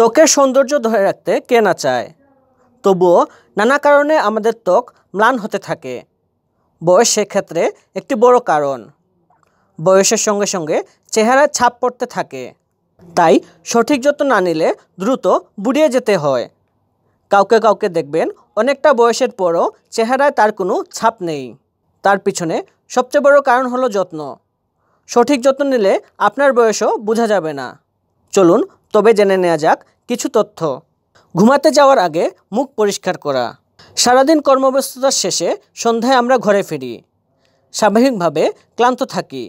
ত্বকের সৌন্দর্য ধরে রাখতে কে না চায় তবুও নানা কারণে আমাদের ত্বক ম্লান হতে থাকে বয়স সেক্ষেত্রে একটি বড় কারণ বয়সের সঙ্গে সঙ্গে চেহারায় ছাপ পড়তে থাকে তাই সঠিক যত্ন না নিলে দ্রুত বুড়িয়ে যেতে হয় কাউকে কাউকে দেখবেন অনেকটা বয়সের পরও চেহারায় তার কোনো ছাপ নেই তার পিছনে সবচেয়ে বড় কারণ হলো যত্ন সঠিক যত্ন নিলে আপনার বয়সও বোঝা যাবে না চলুন তবে জেনে নেওয়া যাক কিছু তথ্য ঘুমাতে যাওয়ার আগে মুখ পরিষ্কার করা সারাদিন কর্মব্যস্ততার শেষে সন্ধ্যায় আমরা ঘরে ফিরি স্বাভাবিকভাবে ক্লান্ত থাকি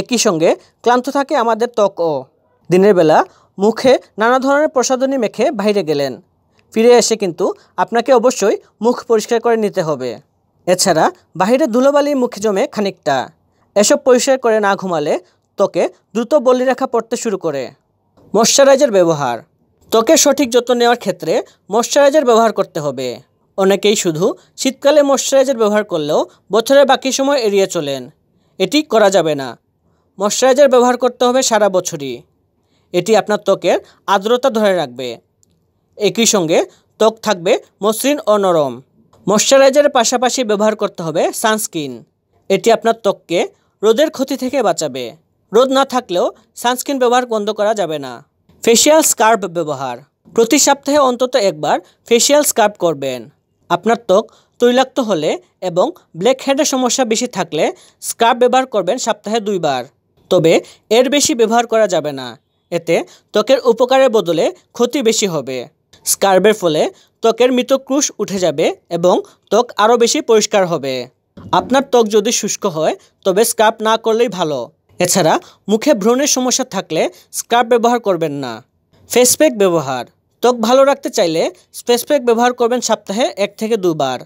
একই সঙ্গে ক্লান্ত থাকে আমাদের ত্বকও দিনের বেলা মুখে নানা ধরনের প্রসাধনী মেখে বাইরে গেলেন ফিরে এসে কিন্তু আপনাকে অবশ্যই মুখ পরিষ্কার করে নিতে হবে এছাড়া বাহিরে ধুলোবালি মুখে জমে খানিকটা এসব পরিষ্কার করে না ঘুমালে ত্বকে দ্রুত বলি রেখা পড়তে শুরু করে মশ্চারাইজার ব্যবহার ত্বকের সঠিক যত্ন নেওয়ার ক্ষেত্রে মশ্চারাইজার ব্যবহার করতে হবে অনেকেই শুধু শীতকালে মশ্চারাইজার ব্যবহার করলেও বছরের বাকি সময় এড়িয়ে চলেন এটি করা যাবে না মশ্চারাইজার ব্যবহার করতে হবে সারা বছরই এটি আপনার ত্বকের আর্দ্রতা ধরে রাখবে একই সঙ্গে ত্বক থাকবে মসৃণ ও নরম মশ্চারাইজারের পাশাপাশি ব্যবহার করতে হবে সানস্ক্রিন এটি আপনার ত্বককে রোদের ক্ষতি থেকে বাঁচাবে রোদ না থাকলেও সানস্ক্রিন ব্যবহার বন্ধ করা যাবে না ফেসিয়াল স্কার্ফ ব্যবহার প্রতি সপ্তাহে অন্তত একবার ফেসিয়াল স্কার্ফ করবেন আপনার ত্বক তৈলাক্ত হলে এবং ব্ল্যাক হেডের সমস্যা বেশি থাকলে স্কার্ব ব্যবহার করবেন সপ্তাহে দুইবার তবে এর বেশি ব্যবহার করা যাবে না এতে ত্বকের উপকারের বদলে ক্ষতি বেশি হবে স্কার্বের ফলে ত্বকের মৃতক্রুশ উঠে যাবে এবং ত্বক আরও বেশি পরিষ্কার হবে আপনার ত্বক যদি শুষ্ক হয় তবে স্কার্প না করলেই ভালো এছাড়া মুখে ভ্রণের সমস্যা থাকলে স্ক্রাব ব্যবহার করবেন না ফেস প্যাক ব্যবহার ত্বক ভালো রাখতে চাইলে ফেস প্যাক ব্যবহার করবেন সপ্তাহে এক থেকে দুবার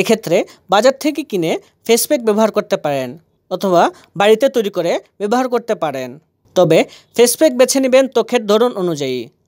এক্ষেত্রে বাজার থেকে কিনে ফেস প্যাক ব্যবহার করতে পারেন অথবা বাড়িতে তৈরি করে ব্যবহার করতে পারেন তবে ফেসপ্যাক বেছে নেবেন ত্বকের ধরন অনুযায়ী